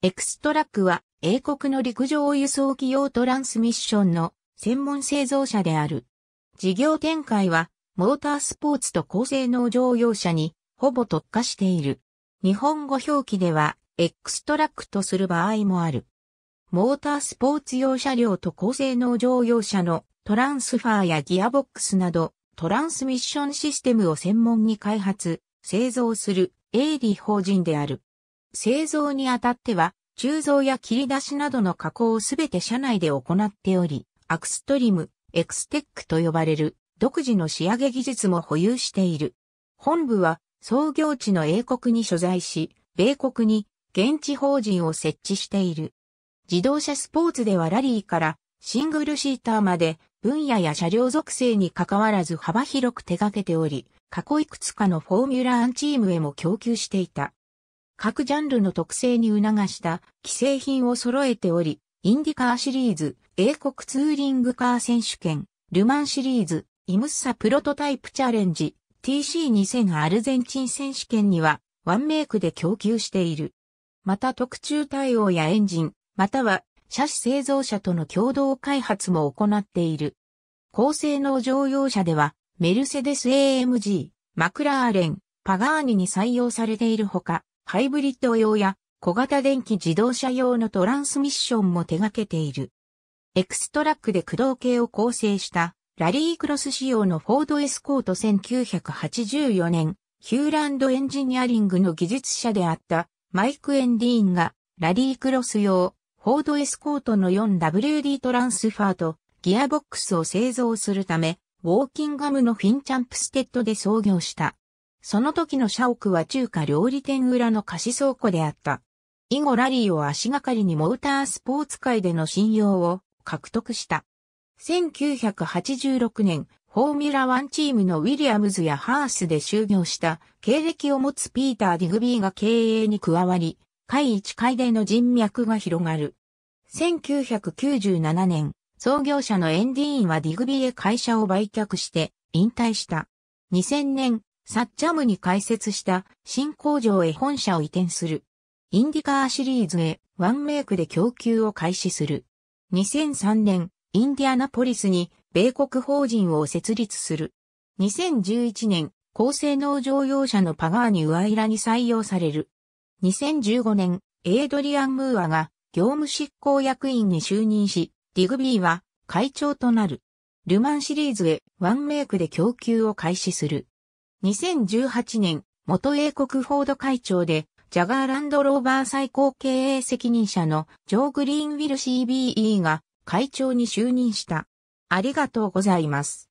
エクストラックは英国の陸上輸送機用トランスミッションの専門製造者である。事業展開はモータースポーツと高性能乗用車にほぼ特化している。日本語表記ではエクストラックとする場合もある。モータースポーツ用車両と高性能乗用車のトランスファーやギアボックスなどトランスミッションシステムを専門に開発、製造するリー法人である。製造にあたっては、鋳造や切り出しなどの加工をすべて社内で行っており、アクストリム、エクステックと呼ばれる独自の仕上げ技術も保有している。本部は創業地の英国に所在し、米国に現地法人を設置している。自動車スポーツではラリーからシングルシーターまで分野や車両属性に関わらず幅広く手掛けており、過去いくつかのフォーミュラーンチームへも供給していた。各ジャンルの特性に促した既製品を揃えており、インディカーシリーズ、英国ツーリングカー選手権、ルマンシリーズ、イムッサプロトタイプチャレンジ、TC2000 アルゼンチン選手権には、ワンメイクで供給している。また特注対応やエンジン、または車種製造者との共同開発も行っている。高性能乗用車では、メルセデス AMG、マクラーレン、パガーニに採用されているほか、ハイブリッド用や小型電気自動車用のトランスミッションも手掛けている。エクストラックで駆動系を構成したラリークロス仕様のフォードエスコート1984年、ヒューランドエンジニアリングの技術者であったマイク・エンディーンがラリークロス用フォードエスコートの 4WD トランスファーとギアボックスを製造するため、ウォーキンガムのフィンチャンプステッドで創業した。その時の社屋は中華料理店裏の貸し倉庫であった。以後ラリーを足がかりにモータースポーツ界での信用を獲得した。1986年、フォーミュラワンチームのウィリアムズやハースで就業した経歴を持つピーター・ディグビーが経営に加わり、会一会での人脈が広がる。1997年、創業者のエンディーンはディグビーへ会社を売却して引退した。2000年、サッチャムに開設した新工場へ本社を移転する。インディカーシリーズへワンメイクで供給を開始する。2003年、インディアナポリスに米国法人を設立する。2011年、高性能乗用車のパガーニウアイラに採用される。2015年、エイドリアン・ムーアが業務執行役員に就任し、ディグビーは会長となる。ルマンシリーズへワンメイクで供給を開始する。2018年、元英国フォード会長で、ジャガーランドローバー最高経営責任者のジョー・グリーンウィル CBE が会長に就任した。ありがとうございます。